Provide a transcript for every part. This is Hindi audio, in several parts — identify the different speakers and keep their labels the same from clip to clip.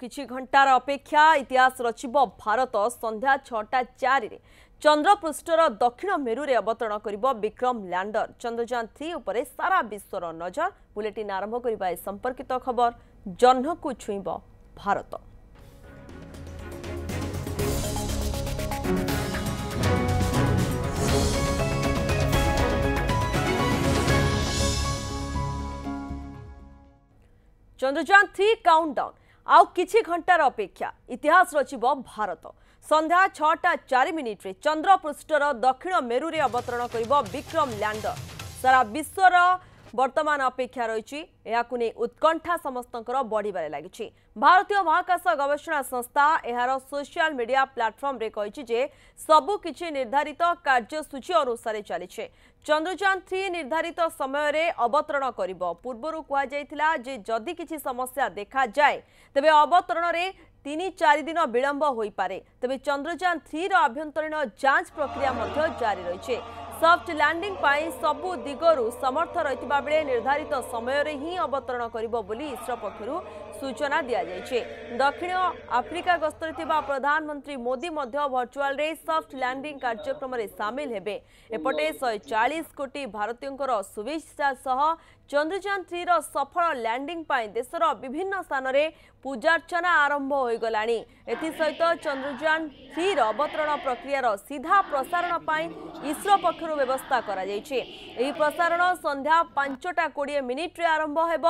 Speaker 1: କିଛି ଘଣ୍ଟାର ଅପେକ୍ଷା ଇତିହାସ ରଚିବ ଭାରତ ସନ୍ଧ୍ୟା ଛଅଟା ଚାରିରେ ଚନ୍ଦ୍ରପୃଷ୍ଠର ଦକ୍ଷିଣ ମେରୁରେ ଅବତରଣ କରିବ ବିକ୍ରମ ଲ୍ୟାଣ୍ଡର ଚନ୍ଦ୍ରଯାନ ଥ୍ରୀ ଉପରେ ସାରା ବିଶ୍ୱର ନଜର ବୁଲେଟିନ୍ ଆରମ୍ଭ କରିବା ଏ ସମ୍ପର୍କିତ ଖବର ଜହ୍ନକୁ ଛୁଇଁବ ଭାରତ ଚନ୍ଦ୍ରଯାନ ଥ୍ରୀ କାଉଣ୍ଟଡାଉନ୍ ଆଉ କିଛି ଘଣ୍ଟାର ଅପେକ୍ଷା ଇତିହାସ ରଚିବ ଭାରତ ସନ୍ଧ୍ୟା ଛଅଟା ଚାରି ମିନିଟ୍ରେ ଚନ୍ଦ୍ରପୃଷ୍ଠର ଦକ୍ଷିଣ ମେରୁରେ ଅବତରଣ କରିବ ବିକ୍ରମ ଲ୍ୟାଣ୍ଡର ସାରା ବିଶ୍ୱର বর্তমান অপেক্ষা রয়েছে এখন উৎকণ্ঠা সমস্ত বড়িবার লাগিছে ভারতীয় মহাকাশ গবেষণা সংস্থা এর সোশিয়াল মিডিয়া প্ল্যাটফর্মে কী যে সবুকিছি নির্ধারিত কার্যসূচী অনুসারে চলছে চন্দ্রযান থ্রি নির্ধারিত সময়ের অবতরণ করব পূর্বর কুহযাই যে যদি কিছু সমস্যা দেখা যায় তবে অবতরণের তিনি চারি দিন বিলম্ব হয়ে পড়ে তবে চন্দ্রযান থ্রি অভ্যন্তরীণ যাঞ্চ প্রক্রিয়া জারি রয়েছে ସଫ୍ଟ ଲ୍ୟାଣ୍ଡିଂ ପାଇଁ ସବୁ ଦିଗରୁ ସମର୍ଥ ରହିଥିବା ବେଳେ ନିର୍ଦ୍ଧାରିତ ସମୟରେ ହିଁ ଅବତରଣ କରିବ ବୋଲି ଇସ୍ରୋ ପକ୍ଷରୁ ସୂଚନା ଦିଆଯାଇଛି ଦକ୍ଷିଣ ଆଫ୍ରିକା ଗସ୍ତରେ ଥିବା ପ୍ରଧାନମନ୍ତ୍ରୀ ମୋଦି ମଧ୍ୟ ଭର୍ଚୁଆଲରେ ସଫ୍ଟ ଲ୍ୟାଣ୍ଡିଂ କାର୍ଯ୍ୟକ୍ରମରେ ସାମିଲ ହେବେ ଏପଟେ ଶହେ ଚାଳିଶ କୋଟି ଭାରତୀୟଙ୍କର ଶୁଭେଚ୍ଛା ସହ ଚନ୍ଦ୍ରଯାନ ଥ୍ରୀର ସଫଳ ଲ୍ୟାଣ୍ଡିଂ ପାଇଁ ଦେଶର ବିଭିନ୍ନ ସ୍ଥାନରେ ପୂଜାର୍ଚ୍ଚନା ଆରମ୍ଭ ହୋଇଗଲାଣି ଏଥିସହିତ ଚନ୍ଦ୍ରଯାନ ଥ୍ରୀର ଅବତରଣ ପ୍ରକ୍ରିୟାର ସିଧା ପ୍ରସାରଣ ପାଇଁ ଇସ୍ରୋ ପକ୍ଷରୁ ବ୍ୟବସ୍ଥା କରାଯାଇଛି ଏହି ପ୍ରସାରଣ ସନ୍ଧ୍ୟା ପାଞ୍ଚଟା କୋଡ଼ିଏ ମିନିଟ୍ରେ ଆରମ୍ଭ ହେବ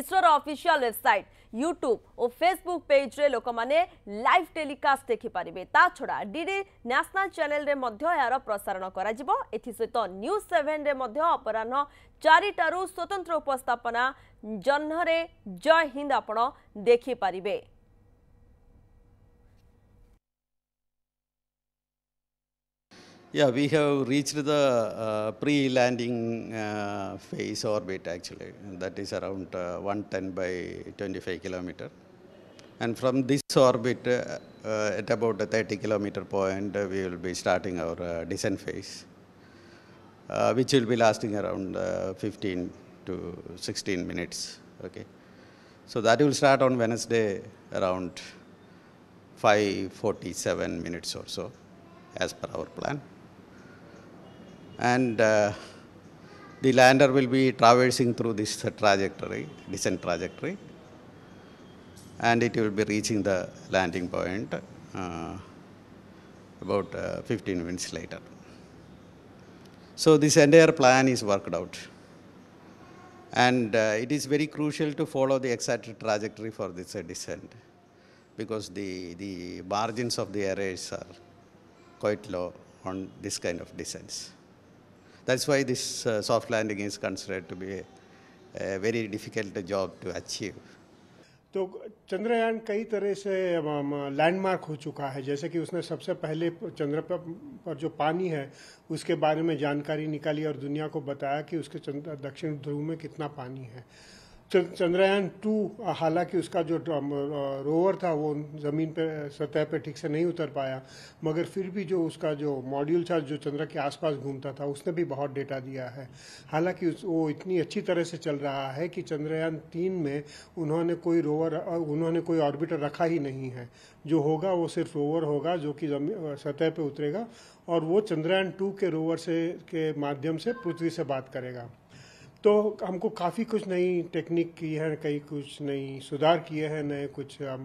Speaker 1: ଇସ୍ରୋର ଅଫିସିଆଲ ୱେବସାଇଟ୍ ୟୁଟ୍ୟୁବ୍ ଓ ଫେସବୁକ୍ ପେଜ୍ରେ ଲୋକମାନେ ଲାଇଭ୍ ଟେଲିକାଷ୍ଟ ଦେଖିପାରିବେ ତା ଛଡ଼ା ଡିଡି ନ୍ୟାସନାଲ୍ ଚ୍ୟାନେଲ୍ରେ ମଧ୍ୟ ଏହାର ପ୍ରସାରଣ କରାଯିବ ଏଥିସହିତ ନ୍ୟୁଜ୍ ସେଭେନ୍ରେ ମଧ୍ୟ ଅପରାହ୍ନ ଚାରିଟାରୁ ସ୍ୱତନ୍ତ୍ର ଉପସ୍ଥାପନା ଜହ୍ନରେ ଜୟ ହିନ୍ଦ ଆପଣ ଦେଖିପାରିବେ
Speaker 2: Yeah, we have reached the uh, pre-landing uh, phase orbit actually. That is around uh, 110 by 25 kilometer. And from this orbit, uh, uh, at about the 30 kilometer point, uh, we will be starting our descent phase, which will be lasting around 15 to 16 minutes. Okay, so that will start on Wednesday around 5:47 minutes or so, as per our plan and uh, the lander will be traversing through this trajectory, descent trajectory, and it will be reaching the landing point uh, about uh, 15 minutes later. So this entire plan is worked out. And uh, it is very crucial to follow the exact trajectory for this descent because the, the margins of the errors are quite low on this kind of descents. That's why this uh, soft landing is considered to be a, a very difficult job to achieve.
Speaker 3: तो चंद्रयान कई तरह से लैंडमार्क हो चुका है जैसे कि उसने सबसे पहले चंद्र पर जो पानी है उसके बारे में जानकारी निकाली और दुनिया को बताया कि उसके दक्षिण ध्रुव में कितना पानी है चंद्रयान टू हालांकि उसका जो रोवर था वो ज़मीन पर सतह पर ठीक से नहीं उतर पाया मगर फिर भी जो उसका जो मॉड्यूल था जो चंद्र के आसपास घूमता था उसने भी बहुत डेटा दिया है हालांकि वो इतनी अच्छी तरह से चल रहा है कि चंद्रयान तीन में उन्होंने कोई रोवर उन्होंने कोई ऑर्बिटर रखा ही नहीं है जो होगा वो सिर्फ रोवर होगा जो कि सतह पर उतरेगा और वो चंद्रयान टू के रोवर से के माध्यम से पृथ्वी से बात करेगा तो हमको काफ़ी कुछ नई टेक्निक की है कई कुछ नई सुधार किए हैं नए कुछ हम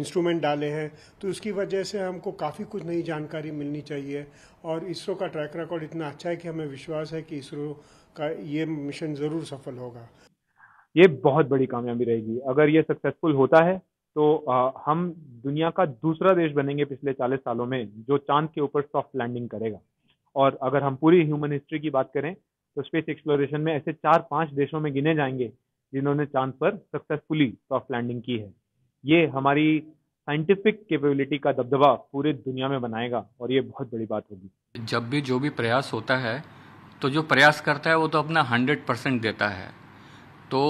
Speaker 3: इंस्ट्रूमेंट डाले हैं तो उसकी वजह से हमको काफ़ी कुछ नई जानकारी मिलनी चाहिए और इसरो का ट्रैक रिकॉर्ड इतना अच्छा है कि हमें विश्वास है कि इसरो का ये मिशन ज़रूर सफल होगा ये बहुत बड़ी कामयाबी रहेगी अगर ये सक्सेसफुल होता है तो आ, हम दुनिया का दूसरा देश बनेंगे पिछले चालीस सालों में जो चांद के ऊपर सॉफ्ट लैंडिंग करेगा और अगर हम पूरी ह्यूमन हिस्ट्री की बात करें तो स्पेस एक्सप्लोरेशन में ऐसे चार पांच देशों में गिने जाएंगे जिन्होंने चांद पर सक्सेसफुली सॉफ्ट लैंडिंग की है ये हमारी साइंटिफिक कैपेबिलिटी का दबदबा पूरे दुनिया में बनाएगा और ये बहुत बड़ी बात होगी
Speaker 4: जब भी जो भी प्रयास होता है तो जो प्रयास करता है वो तो अपना हंड्रेड परसेंट देता है तो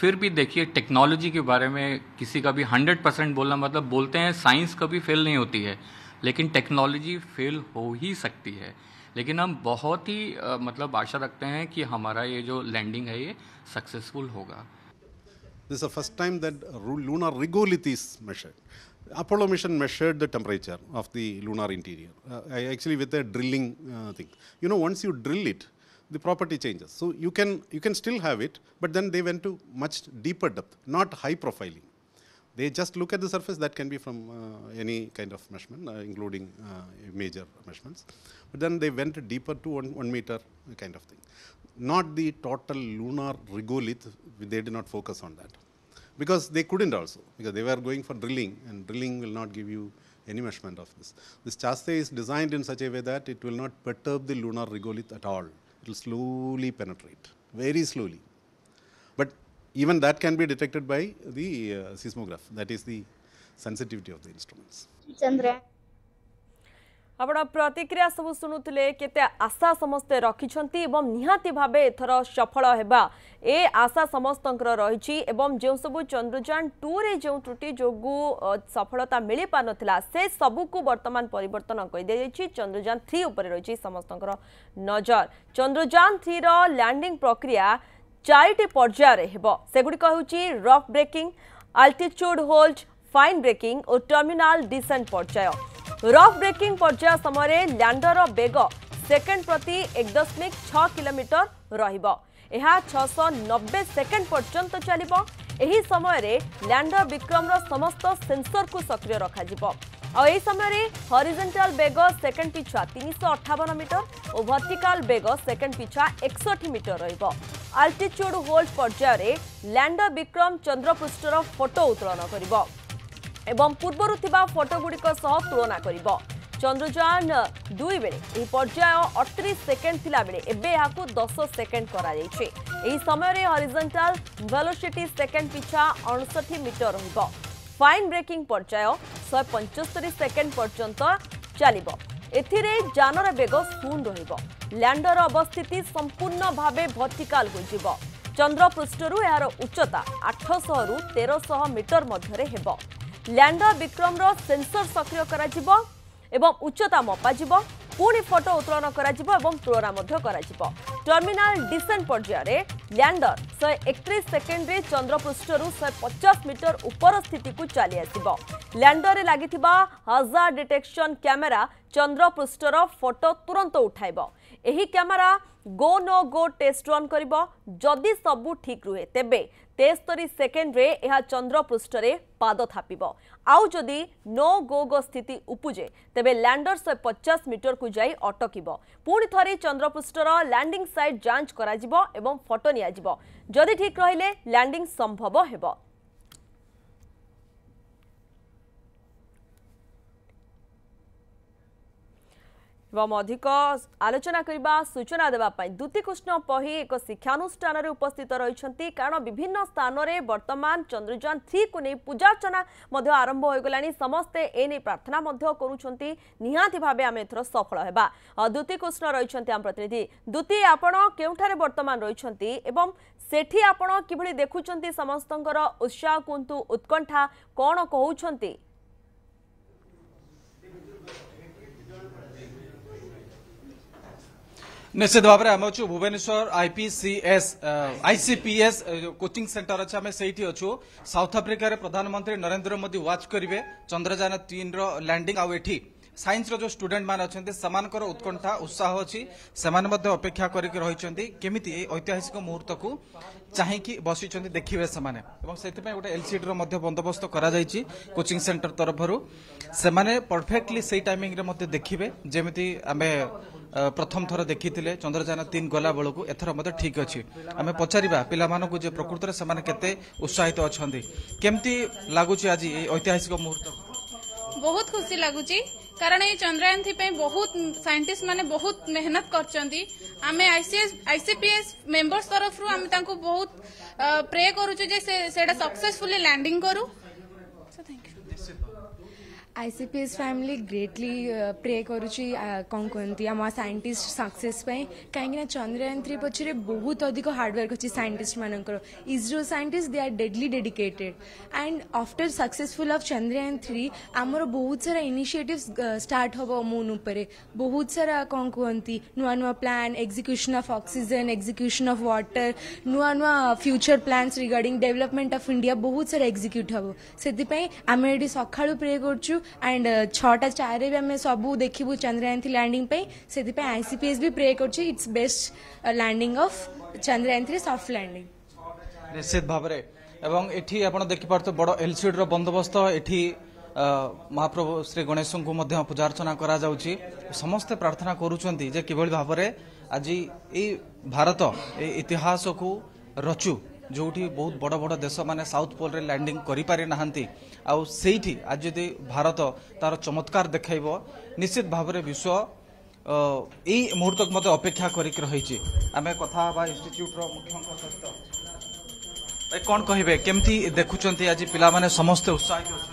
Speaker 4: फिर भी देखिए टेक्नोलॉजी के बारे में किसी का भी हंड्रेड परसेंट बोलना मतलब बोलते हैं साइंस कभी फेल नहीं होती है लेकिन टेक्नोलॉजी फेल हो ही सकती है लेकिन हम बहुत ही मतलब आशा रखते हैं कि हमारा ये जो लैंडिंग है ये सक्सेसफुल होगा
Speaker 5: this first time that lunar regolith is measured Apollo mission measured the temperature of the lunar interior actually with a drilling thing you know once you drill it the property changes so you can you can still have it but then they went to much deeper depth not high profiling They just look at the surface that can be from uh, any kind of measurement, uh, including uh, major measurements. But then they went deeper to one, one meter kind of thing. Not the total lunar regolith, they did not focus on that because they couldn't also because they were going for drilling and drilling will not give you any measurement of this. This chasse is designed in such a way that it will not perturb the lunar regolith at all. It will slowly penetrate, very slowly. even that can be detected by the uh, seismograph that is the sensitivity of the instruments
Speaker 1: chandra आपड़ प्रतिक्रिया सब शुणुते के आशा समस्ते रखिंट निहाती भाव एथर सफल ए आशा समस्त रही जो सब चंद्रजान टू रे जो त्रुटि जो सफलता मिल पार ना से सबको बर्तमान पर चंद्रजान थ्री उपर रही समस्त नजर चंद्रजान थ्री र्लांग प्रक्रिया ଚାରିଟି ପର୍ଯ୍ୟାୟରେ ହେବ ସେଗୁଡ଼ିକ ହେଉଛି rough braking altitude hold fine braking ଓ ଟର୍ମିନାଲ୍ ଡିସେଣ୍ଟ ପର୍ଯ୍ୟାୟ ରଫ୍ ବ୍ରେକିଂ ପର୍ଯ୍ୟାୟ ସମୟରେ ଲ୍ୟାଣ୍ଡର ବେଗ ସେକେଣ୍ଡ ପ୍ରତି ଏକ ଦଶମିକ ଛଅ କିଲୋମିଟର ରହିବ ଏହା ଛଅଶହ ନବେ ସେକେଣ୍ଡ ପର୍ଯ୍ୟନ୍ତ ଚାଲିବ ଏହି ସମୟରେ ଲ୍ୟାଣ୍ଡର ବିକ୍ରମର ସମସ୍ତ ସେନ୍ସରକୁ ସକ୍ରିୟ ରଖାଯିବ ଆଉ ଏହି ସମୟରେ ହରିଜେଣ୍ଟାଲ ବେଗ ସେକେଣ୍ଡ ପିଛା ତିନିଶହ ଅଠାବନ ମିଟର ଓ ଭର୍ଟିକାଲ ବେଗ ସେକେଣ୍ଡ ପିଛା ଏକଷଠି ମିଟର ରହିବ আল্টিচ্ୟୁଡ୍ ହୋଲ୍ଡ ପର୍ଯ୍ୟାୟରେ ଲ୍ୟାଣ୍ଡର ବିକ୍ରମ ଚନ୍ଦ୍ରପୃଷ୍ଠର ଫଟୋ ଉତ୍ତୋଳନ କରିବ ଏବଂ ପୂର୍ବରୁ ଥିବା ଫଟୋଗୁଡ଼ିକ ସହ ତୁଳନା କରିବ ଚନ୍ଦ୍ରଯାନ ଦୁଇ ବେଳେ ଏହି ପର୍ଯ୍ୟାୟ ଅଠତିରିଶ ସେକେଣ୍ଡ ଥିଲାବେଳେ ଏବେ ଏହାକୁ ଦଶ ସେକେଣ୍ଡ କରାଯାଇଛି ଏହି ସମୟରେ ହରିଜେଣ୍ଟାଲ ଭେଲୋସିଟି ସେକେଣ୍ଡ ପିଛା ଅଣଷଠି ମିଟର ରହିବ ফাইন ব্রেকিং পর্যায় শহে পঞ্চস্তরি সেকেন্ড পর্যন্ত চালিব ଏଥିରେ ଯାନର ବେଗ ଶୂନ ରହିବ ଲ୍ୟାଣ୍ଡର ଅବସ୍ଥିତି ସମ୍ପୂର୍ଣ୍ଣ ଭାବେ ଭର୍ଟିକାଲ ହୋଇଯିବ ଚନ୍ଦ୍ରପୃଷ୍ଠରୁ ଏହାର ଉଚ୍ଚତା ଆଠଶହରୁ ତେରଶହ ମିଟର ମଧ୍ୟରେ ହେବ ଲ୍ୟାଣ୍ଡର ବିକ୍ରମର ସେନ୍ସର ସକ୍ରିୟ କରାଯିବ ଏବଂ ଉଚ୍ଚତା ମପାଯିବ পূৰ্ণ ফটো উত্তোলন কৰা দিব আৰু তুলৰা মধ্য কৰা দিব 터মিনাৰ ডিসেন্ট পৰ্যায়ৰে ল্যান্ডাৰ 131 ছেকেণ্ডৰে চন্দ্ৰপৃষ্ঠৰ 150 মিটাৰ ওপৰৰ স্থিতিକୁ চালি আহিব ল্যান্ডাৰে লাগি থিবা HAZARD ডিটেকচন কেমেৰা চন্দ্ৰপৃষ্ঠৰ ফটো তৰন্ত উঠাইব এই camera go no go test run কৰিব যদি সবু ঠিক ৰুহে তেবে ତେସ୍ତରୀ ସେକେଣ୍ଡରେ ଏହା ଚନ୍ଦ୍ରପୃଷ୍ଠରେ ପାଦ ଥାପିବ ଆଉ ଯଦି ନୋ ଗୋ ଗୋ ସ୍ଥିତି ଉପୁଜେ ତେବେ ଲ୍ୟାଣ୍ଡର ଶହେ ପଚାଶ ମିଟରକୁ ଯାଇ ଅଟକିବ ପୁଣି ଥରେ ଚନ୍ଦ୍ରପୃଷ୍ଠର ଲ୍ୟାଣ୍ଡିଂ ସାଇଟ୍ ଯାଞ୍ଚ କରାଯିବ ଏବଂ ଫଟୋ ନିଆଯିବ ଯଦି ଠିକ୍ ରହିଲେ ଲ୍ୟାଣ୍ଡିଂ ସମ୍ଭବ ହେବ ଏବଂ ଅଧିକ ଆଲୋଚନା କରିବା ସୂଚନା ଦେବା ପାଇଁ ଦୂତୀକୃଷ୍ଣ ପହି ଏକ ଶିକ୍ଷାନୁଷ୍ଠାନରେ ଉପସ୍ଥିତ ରହିଛନ୍ତି କାରଣ ବିଭିନ୍ନ ସ୍ଥାନରେ ବର୍ତ୍ତମାନ ଚନ୍ଦ୍ରଯାନ ଥ୍ରୀକୁ ନେଇ ପୂଜାର୍ଚ୍ଚନା ମଧ୍ୟ ଆରମ୍ଭ ହୋଇଗଲାଣି ସମସ୍ତେ ଏ ନେଇ ପ୍ରାର୍ଥନା ମଧ୍ୟ କରୁଛନ୍ତି ନିହାତି ଭାବେ ଆମେ ଏଥର ସଫଳ ହେବା ଦୂତୀକୃଷ୍ଣ ରହିଛନ୍ତି ଆମ ପ୍ରତିନିଧି ଦୂତି ଆପଣ କେଉଁଠାରେ ବର୍ତ୍ତମାନ ରହିଛନ୍ତି ଏବଂ ସେଠି ଆପଣ କିଭଳି ଦେଖୁଛନ୍ତି ସମସ୍ତଙ୍କର ଉତ୍ସାହ କୁହନ୍ତୁ ଉତ୍କଣ୍ଠା କ'ଣ କହୁଛନ୍ତି
Speaker 4: নিশ্চিত ভাবে আমি অছু ভুবনেশ্বর আইপিসিএস আইসিপিএস কোচিং সেন্টর আছে আমি সেইটি অছু সাউথ আফ্রিকার প্রধানমন্ত্রী নরেন্দ্র মোদি ওয়াচ করবে চন্দ্রযান তিন ল্যান্ডিং আউ এটি সাইন্সর যে স্টুডেন্ট মানে অনেক সেমানকর উৎকণ্ঠা উৎসাহ অছি সেমানে মধ্যে অপেক্ষা করিকি রয়েছেন কেমিতি এই ঐতিহাসিক মুহূর্তকু চাহিকি বসিছেন দেখিবে সেমানে এবং সেইপাই গোটে এলসিডির মধ্যে বন্দোবস্ত করা যাইছি কোচিং সেন্টার তরফর সেমানে পারফেক্টলি সেই টাইমিংরে মধ্যে দেখিবে যেমিতি আমি प्रथम थर देखिले चंद्रजान तीन गला बेलू को एथर मत ठीक अच्छे आम पचार पाक प्रकृत में से उत्साहित अच्छा केमती लगुच आज ऐतिहासिक मुहूर्त बहुत खुशी लगुच कारण ये चंद्रयान थी बहुत साइंटिस्ट मैंने बहुत मेहनत कर आईसीपीएस मेंबर्स तरफ आम बहुत प्रे करुचे सक्सेसफुली लैंडिंग करू
Speaker 1: I C P S family greatly pray କରୁଛି କ'ଣ କୁହନ୍ତି ଆମ ସାଇଣ୍ଟିଷ୍ଟ ସକ୍ସେସ୍ ପାଇଁ କାହିଁକିନା ଚନ୍ଦ୍ରୟାନ ଥ୍ରୀ ପଛରେ ବହୁତ ଅଧିକ ହାର୍ଡ଼ୱାର୍କ ଅଛି ସାଇଣ୍ଟିଷ୍ଟମାନଙ୍କର ISRO scientist they are deadly dedicated and after successful of Chandrayaan three ଆମର ବହୁତ ସାରା ଇନିସିଏଟିଭ୍ସ ଷ୍ଟାର୍ଟ ହେବ ମୁନ୍ ଉପରେ ବହୁତ ସାରା କ'ଣ କୁହନ୍ତି ନୂଆ ନୂଆ plan execution of oxygen execution of water ନୂଆ ନୂଆ future plans regarding development of India ବହୁତ ସାରା ଏକ୍ଜିକ୍ୟୁଟ୍ ହେବ ସେଥିପାଇଁ ଆମେ ଏଠି ସକାଳୁ ପ୍ରେ କରୁଛୁ ଆଣ୍ଡ ଛଅଟା ଚାରିରେ ବି ଆମେ ସବୁ ଦେଖିବୁ ଚନ୍ଦ୍ରୟାନ୍ ଥ୍ରୀ ଲ୍ୟାଣ୍ଡିଂ ପାଇଁ ସେଥିପାଇଁ ଆଇସିପିଏସ୍ ବି ପ୍ରେ କରୁଛି it's best landing of Chandrayaan three soft landing
Speaker 4: ନିଶ୍ଚିତ ଭାବରେ ଏବଂ ଏଠି ଆପଣ ଦେଖିପାରୁଥିବେ ବଡ଼ ଏଲ୍ସିଡିର ବନ୍ଦୋବସ୍ତ ଏଠି ମହାପ୍ରଭୁ ଶ୍ରୀ ଗଣେଶଙ୍କୁ ମଧ୍ୟ ପୂଜାର୍ଚ୍ଚନା କରାଯାଉଛି ସମସ୍ତେ ପ୍ରାର୍ଥନା କରୁଛନ୍ତି ଯେ କିଭଳି ଭାବରେ ଆଜି ଏଇ ଭାରତ ଏ ଇତିହାସକୁ ରଚୁ ଯେଉଁଠି ବହୁତ ବଡ଼ ବଡ଼ ଦେଶମାନେ ସାଉଥ୍ ପୋଲ୍ରେ ଲ୍ୟାଣ୍ଡିଂ କରିପାରି ନାହାନ୍ତି ଆଉ ସେଇଠି ଆଜି ଯଦି ଭାରତ ତାର ଚମତ୍କାର ଦେଖାଇବ ନିଶ୍ଚିତ ଭାବରେ ବିଶ୍ୱ ଏଇ ମୁହୂର୍ତ୍ତକୁ ମଧ୍ୟ ଅପେକ୍ଷା କରିକି ରହିଛି ଆମେ କଥା ହେବା ଇନଷ୍ଟିଚ୍ୟୁଟ୍ର ମୁଖ୍ୟଙ୍କ ସହିତ କ'ଣ କହିବେ କେମିତି ଦେଖୁଛନ୍ତି ଆଜି ପିଲାମାନେ ସମସ୍ତେ ଉତ୍ସାହିତ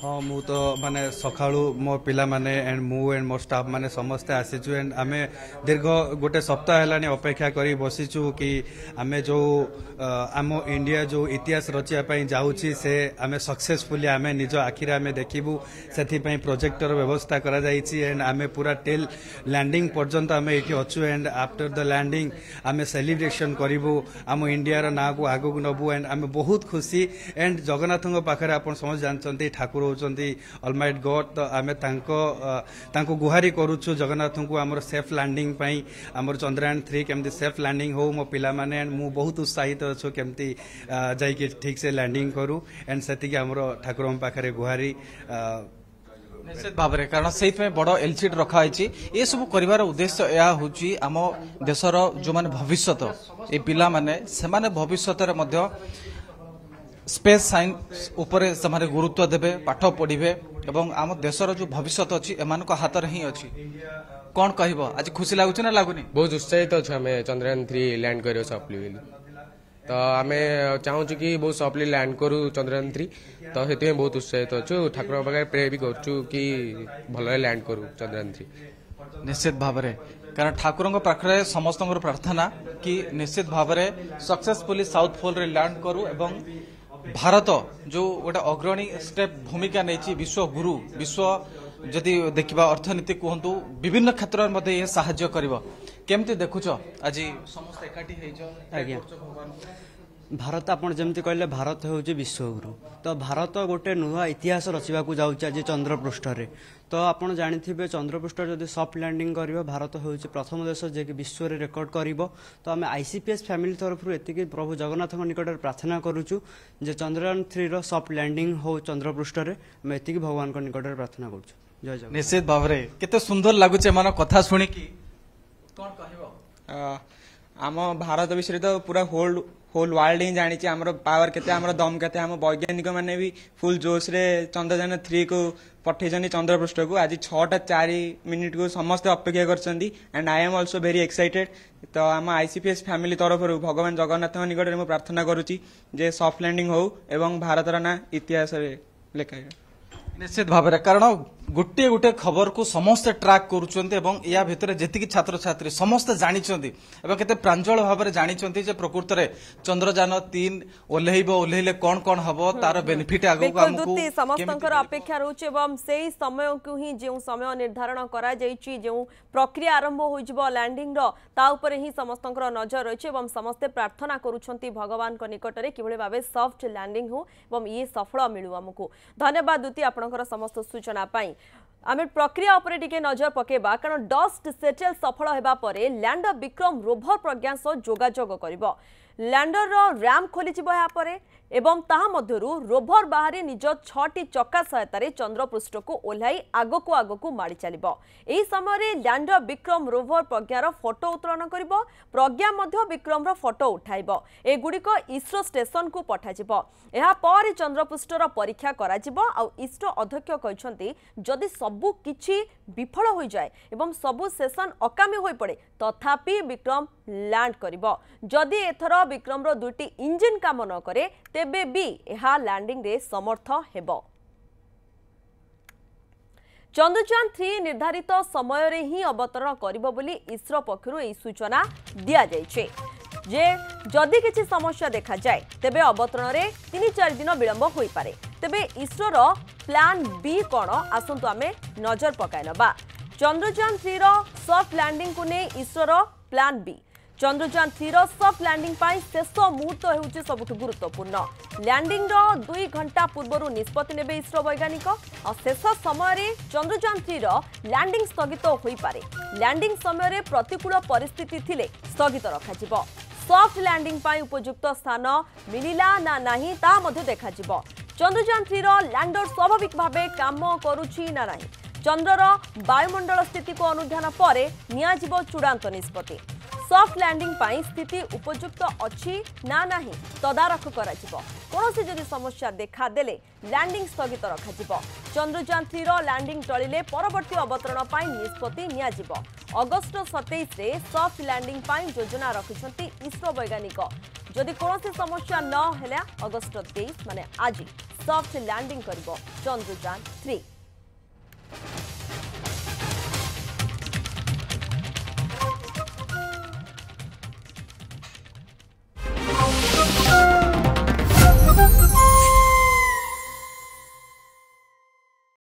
Speaker 4: ହଁ ମୁଁ ତ ମାନେ ସକାଳୁ ମୋ ପିଲାମାନେ ଆଣ୍ଡ ମୁଁ ଆଣ୍ଡ ମୋ ଷ୍ଟାଫ୍ ମାନେ ସମସ୍ତେ ଆସିଛୁ ଆଣ୍ଡ ଆମେ ଦୀର୍ଘ ଗୋଟେ ସପ୍ତାହ ହେଲାଣି ଅପେକ୍ଷା କରି ବସିଛୁ କି ଆମେ ଯେଉଁ ଆମ ଇଣ୍ଡିଆ ଯେଉଁ ଇତିହାସ ରଚିବା ପାଇଁ ଯାଉଛି ସେ ଆମେ ସକ୍ସେସଫୁଲି ଆମେ ନିଜ ଆଖିରେ ଆମେ ଦେଖିବୁ ସେଥିପାଇଁ ପ୍ରୋଜେକ୍ଟର ବ୍ୟବସ୍ଥା କରାଯାଇଛି ଆଣ୍ଡ ଆମେ ପୁରା ଟିଲ୍ ଲ୍ୟାଣ୍ଡିଂ ପର୍ଯ୍ୟନ୍ତ ଆମେ ଏଠି ଅଛୁ ଆଣ୍ଡ ଆଫ୍ଟର ଦ ଲ୍ୟାଣ୍ଡିଂ ଆମେ ସେଲିବ୍ରେସନ୍ କରିବୁ ଆମ ଇଣ୍ଡିଆର ନାଁକୁ ଆଗକୁ ନେବୁ ଆଣ୍ଡ ଆମେ ବହୁତ ଖୁସି ଆଣ୍ଡ ଜଗନ୍ନାଥଙ୍କ ପାଖରେ ଆପଣ ସମସ୍ତେ ଜାଣିଛନ୍ତି ଠାକୁର ରହୁଛନ୍ତି ଅଲମାଇଟ୍ ଗଡ୍ ତ ଆମେ ତାଙ୍କ ତାଙ୍କୁ ଗୁହାରି କରୁଛୁ ଜଗନ୍ନାଥଙ୍କୁ ଆମର ସେଫ୍ ଲ୍ୟାଣ୍ଡିଂ ପାଇଁ ଆମର ଚନ୍ଦ୍ରୟାନ ଥ୍ରୀ କେମିତି ସେଫ୍ ଲ୍ୟାଣ୍ଡିଂ ହେଉ ମୋ ପିଲାମାନେ ଆଣ୍ଡ ମୁଁ ବହୁତ ଉତ୍ସାହିତ ଅଛୁ କେମିତି ଯାଇକି ଠିକ୍ସେ ଲ୍ୟାଣ୍ଡିଂ କରୁ ଆଣ୍ଡ ସେତିକି ଆମର ଠାକୁରଙ୍କ ପାଖରେ ଗୁହାରି ନିଶ୍ଚିତ ଭାବରେ କାରଣ ସେଇଥିପାଇଁ ବଡ଼ ଏଲ୍ସିଡି ରଖାହେଇଛି ଏସବୁ କରିବାର ଉଦ୍ଦେଶ୍ୟ ଏହା ହେଉଛି ଆମ ଦେଶର ଯେଉଁମାନେ ଭବିଷ୍ୟତ ଏ ପିଲାମାନେ ସେମାନେ ଭବିଷ୍ୟତରେ ମଧ୍ୟ স্পেস সাইন্স উপরে ସେମାନେ ଗୁରୁତ୍ୱ ଦେବେ ପାଠ ପଢ଼ିବେ ଏବଂ ଆମ ଦେଶର ଯେଉଁ ଭବିଷ୍ୟତ ଅଛି ଏମାନଙ୍କ ହାତରେ ହିଁ ଅଛି କ'ଣ କହିବ ଆଜି ଖୁସି ଲାଗୁଛି ନା ଲାଗୁନି ବହୁତ ଉତ୍ସାହିତ ଅଛୁ ଆମେ ଚନ୍ଦ୍ରୟାନ ଥ୍ରୀ ଲ୍ୟାଣ୍ଡ କରିବ ସଫଲି ବୋଲି ତ ଆମେ ଚାହୁଁଛୁ କି ବହୁତ ସଫଲି ଲ୍ୟାଣ୍ଡ କରୁ ଚନ୍ଦ୍ରୟାନ ଥ୍ରୀ ତ ସେଥିପାଇଁ ବହୁତ ଉତ୍ସାହିତ ଅଛୁ ଠାକୁରଙ୍କ ପାଖରେ ପ୍ରେ ବି କରୁଛୁ କି ଭଲରେ ଲ୍ୟାଣ୍ଡ କରୁ ଚନ୍ଦ୍ରୟାନ ଥ୍ରୀ ନିଶ୍ଚିତ ଭାବରେ କାରଣ ଠାକୁରଙ୍କ ପାଖରେ ସମସ୍ତଙ୍କର ପ୍ରାର୍ଥନା କି ନିଶ୍ଚିତ ଭାବରେ ସକ୍ସେସଫୁଲି ସାଉଥ୍ ପୋଲ୍ରେ ଲ୍ୟାଣ୍ଡ କରୁ ଏବଂ ଭାରତ ଯେଉଁ ଗୋଟେ ଅଗ୍ରଣୀ ଷ୍ଟେପ୍ ଭୂମିକା ନେଇଛି ବିଶ୍ୱ ଗୁରୁ ବିଶ୍ୱ ଯଦି ଦେଖିବା ଅର୍ଥନୀତି କୁହନ୍ତୁ ବିଭିନ୍ନ କ୍ଷେତ୍ରରେ ମଧ୍ୟ ଏହା ସାହାଯ୍ୟ କରିବ କେମିତି ଦେଖୁଛ ଆଜି ସମସ୍ତେ ଏକାଠି ହେଇଛ ଆଜ୍ଞା ଭାରତ ଆପଣ ଯେମିତି କହିଲେ ଭାରତ ହେଉଛି ବିଶ୍ୱଗୁରୁ ତ ଭାରତ ଗୋଟେ ନୂଆ ଇତିହାସ ରଚିବାକୁ ଯାଉଛି ଆଜି ଚନ୍ଦ୍ରପୃଷ୍ଠରେ ତ ଆପଣ ଜାଣିଥିବେ ଚନ୍ଦ୍ରପୃଷ୍ଠରେ ଯଦି ସଫ୍ଟ ଲ୍ୟାଣ୍ଡିଂ କରିବ ଭାରତ ହେଉଛି ପ୍ରଥମ ଦେଶ ଯିଏକି ବିଶ୍ୱରେ ରେକର୍ଡ କରିବ ତ ଆମେ ଆଇସିପିଏସ୍ ଫ୍ୟାମିଲି ତରଫରୁ ଏତିକି ପ୍ରଭୁ ଜଗନ୍ନାଥଙ୍କ ନିକଟରେ ପ୍ରାର୍ଥନା କରୁଛୁ ଯେ ଚନ୍ଦ୍ରୟାନ ଥ୍ରୀର ସଫ୍ଟ ଲ୍ୟାଣ୍ଡିଂ ହେଉ ଚନ୍ଦ୍ରପୃଷ୍ଠରେ ଆମେ ଏତିକି ଭଗବାନଙ୍କ ନିକଟରେ ପ୍ରାର୍ଥନା କରୁଛୁ ଜୟ ଜଗନ୍ନାଥ ନିଶ୍ଚିତ ଭାବରେ କେତେ ସୁନ୍ଦର ଲାଗୁଛି ଏମାନଙ୍କ କଥା ଶୁଣିକି କ'ଣ କହିବ ଆମ ଭାରତ ବିଷୟରେ ତ ପୁରା ହୋଲ୍ଡ হোল ওয়ার্ল্ড ହିଁ ଜାଣିଛି ଆମର ପାୱାର କେତେ ଆମର ଦମ୍ କେତେ ଆମ ବୈଜ୍ଞାନିକମାନେ ବି ଫୁଲ୍ ଜୋସ୍ରେ ଚନ୍ଦ୍ରଯାନ ଥ୍ରୀକୁ ପଠେଇଛନ୍ତି ଚନ୍ଦ୍ରପୃଷ୍ଠକୁ ଆଜି ଛଅଟା ଚାରି ମିନିଟ୍କୁ ସମସ୍ତେ ଅପେକ୍ଷା କରିଛନ୍ତି and I am also very excited ତ ଆମ ଆଇସିପିଏସ୍ ଫ୍ୟାମିଲି ତରଫରୁ ଭଗବାନ ଜଗନ୍ନାଥଙ୍କ ନିକଟରେ ମୁଁ ପ୍ରାର୍ଥନା କରୁଛି ଯେ ସଫ୍ଟ ଲ୍ୟାଣ୍ଡିଂ ହେଉ ଏବଂ ଭାରତର ନାଁ ଇତିହାସରେ ଲେଖାଯାଉ ନିଶ୍ଚିତ ଭାବରେ କାରଣ ଗୋଟିଏ ଗୋଟିଏ ଖବରକୁ ସମସ୍ତେ ଟ୍ରାକ୍ କରୁଛନ୍ତି ଏବଂ ଏହା ଭିତରେ ଯେତିକି ଛାତ୍ରଛାତ୍ରୀ ସମସ୍ତେ ଜାଣିଛନ୍ତି ଏବଂ କେତେ ପ୍ରାଞ୍ଜଳ ଭାବରେ ଜାଣିଛନ୍ତି ଯେ ପ୍ରକୃତରେ ଚନ୍ଦ୍ରଯାନ ତିନି ଓହ୍ଲେଇବ ଓହ୍ଲେଇଲେ କ'ଣ କ'ଣ ହବ ତାର ବେନିଫିଟ୍ ଆଗକୁ ଆମକୁ ସମସ୍ତଙ୍କର
Speaker 1: ଅପେକ୍ଷା ରହୁଛି ଏବଂ ସେଇ ସମୟକୁ ହିଁ ଯେଉଁ ସମୟ ନିର୍ଦ୍ଧାରଣ କରାଯାଇଛି ଯେଉଁ ପ୍ରକ୍ରିୟା ଆରମ୍ଭ ହୋଇଯିବ ଲ୍ୟାଣ୍ଡିଂର ତା ଉପରେ ହିଁ ସମସ୍ତଙ୍କର ନଜର ରହିଛି ଏବଂ ସମସ୍ତେ ପ୍ରାର୍ଥନା କରୁଛନ୍ତି ଭଗବାନଙ୍କ ନିକଟରେ କିଭଳି ଭାବେ ସଫ୍ଟ ଲ୍ୟାଣ୍ଡିଂ ହେଉ ଏବଂ ଇଏ ସଫଳ ମିଳୁ ଆମକୁ ଧନ୍ୟବାଦ ଦ୍ୟୁତି ଆପଣ ଆପଣଙ୍କର ସମସ୍ତ ସୂଚନା ପାଇଁ ଆମେ ପ୍ରକ୍ରିୟା ଉପରେ ଟିକେ ନଜର ପକାଇବା କାରଣ ଡଷ୍ଟ ସେଟେଲ୍ ସଫଳ ହେବା ପରେ ଲ୍ୟାଣ୍ଡର ବିକ୍ରମ ରୋଭର ପ୍ରଜ୍ଞା ସହ ଯୋଗାଯୋଗ କରିବ ଲ୍ୟାଣ୍ଡରର ର୍ୟାମ୍ ଖୋଲିଯିବ ଏହାପରେ ଏବଂ ତାହା ମଧ୍ୟରୁ ରୋଭର ବାହାରେ ନିଜ ଛଅଟି ଚକା ସହାୟତାରେ ଚନ୍ଦ୍ରପୃଷ୍ଠକୁ ଓହ୍ଲାଇ ଆଗକୁ ଆଗକୁ ମାଡ଼ି ଚାଲିବ ଏହି ସମୟରେ ଲ୍ୟାଣ୍ଡର ବିକ୍ରମ ରୋଭର ପ୍ରଜ୍ଞାର ଫଟୋ ଉତ୍ତୋଳନ କରିବ ପ୍ରଜ୍ଞା ମଧ୍ୟ ବିକ୍ରମର ଫଟୋ ଉଠାଇବ ଏଗୁଡ଼ିକ ଇସ୍ରୋ ଷ୍ଟେସନକୁ ପଠାଯିବ ଏହାପରେ ଚନ୍ଦ୍ରପୃଷ୍ଠର ପରୀକ୍ଷା କରାଯିବ ଆଉ ଇସ୍ରୋ ଅଧ୍ୟକ୍ଷ କହିଛନ୍ତି ଯଦି ସବୁ କିଛି ବିଫଳ ହୋଇଯାଏ ଏବଂ ସବୁ ସେସନ ଅକାମୀ ହୋଇପଡ଼େ ତଥାପି ବିକ୍ରମ ଲ୍ୟାଣ୍ଡ କରିବ ଯଦି ଏଥର ବିକ୍ରମର ଦୁଇଟି ଇଞ୍ଜିନ୍ କାମ ନକରେ ତେବେ ବି ଏହା ଲ୍ୟାଣ୍ଡିଂରେ ସମର୍ଥ ହେବ ଚନ୍ଦ୍ରଯାନ ଥ୍ରୀ ନିର୍ଦ୍ଧାରିତ ସମୟରେ ହିଁ ଅବତରଣ କରିବ ବୋଲି ଇସ୍ରୋ ପକ୍ଷରୁ ଏହି ସୂଚନା ଦିଆଯାଇଛି ଯେ ଯଦି କିଛି ସମସ୍ୟା ଦେଖାଯାଏ ତେବେ ଅବତରଣରେ ତିନି ଚାରି ଦିନ ବିଳମ୍ବ ହୋଇପାରେ ତେବେ ଇସ୍ରୋର ପ୍ଲାନ୍ ବି କ'ଣ ଆସନ୍ତୁ ଆମେ ନଜର ପକାଇ ନେବା ଚନ୍ଦ୍ରଯାନ ଥ୍ରୀର ସଫ୍ଟ ଲ୍ୟାଣ୍ଡିଂକୁ ନେଇ ଇସ୍ରୋର ପ୍ଲାନ୍ ବି ଚନ୍ଦ୍ରଯାନ ଥ୍ରୀର ସଫ୍ଟ ଲ୍ୟାଣ୍ଡିଂ ପାଇଁ ଶେଷ ମୁହୂର୍ତ୍ତ ହେଉଛି ସବୁଠୁ ଗୁରୁତ୍ୱପୂର୍ଣ୍ଣ ଲ୍ୟାଣ୍ଡିଂର ଦୁଇ ଘଣ୍ଟା ପୂର୍ବରୁ ନିଷ୍ପତ୍ତି ନେବେ ଇସ୍ରୋ ବୈଜ୍ଞାନିକ ଆଉ ଶେଷ ସମୟରେ ଚନ୍ଦ୍ରଯାନ ଥ୍ରୀର ଲ୍ୟାଣ୍ଡିଂ ସ୍ଥଗିତ ହୋଇପାରେ ଲ୍ୟାଣ୍ଡିଂ ସମୟରେ ପ୍ରତିକୂଳ ପରିସ୍ଥିତି ଥିଲେ ସ୍ଥଗିତ ରଖାଯିବ ସଫ୍ଟ ଲ୍ୟାଣ୍ଡିଂ ପାଇଁ ଉପଯୁକ୍ତ ସ୍ଥାନ ମିଳିଲା ନା ନାହିଁ ତାହା ମଧ୍ୟ ଦେଖାଯିବ ଚନ୍ଦ୍ରଯାନ ଥ୍ରୀର ଲ୍ୟାଣ୍ଡର ସ୍ୱାଭାବିକ ଭାବେ କାମ କରୁଛି ନା ନାହିଁ ଚନ୍ଦ୍ରର ବାୟୁମଣ୍ଡଳ ସ୍ଥିତିକୁ ଅନୁଧ୍ୟାନ ପରେ ନିଆଯିବ ଚୂଡ଼ାନ୍ତ ନିଷ୍ପତ୍ତି সফট ল্যান্ডিং পাই স্থিতি উপযুক্ত অছি না নাহি তদারখ করা কোণী যদি সমস্যা দেখা দেলে ল্যান্ডিং স্থগিত রখাযিব চন্দ্রযান থ্রির ল্যান্ডিং টলিলে পরবর্তী অবতরণ পাই নিষ্পতি নিয়াযিব অগস্ট সতেইশে সফট ল্যান্ডিং পাই যোজনা রখিছেন ইসরো বৈজ্ঞানিক যদি কোণী সমস্যা ন হলে অগস্ট তেইশ মানে আজ সফট ল্যান্ডিং করব চন্দ্রযান থ্রি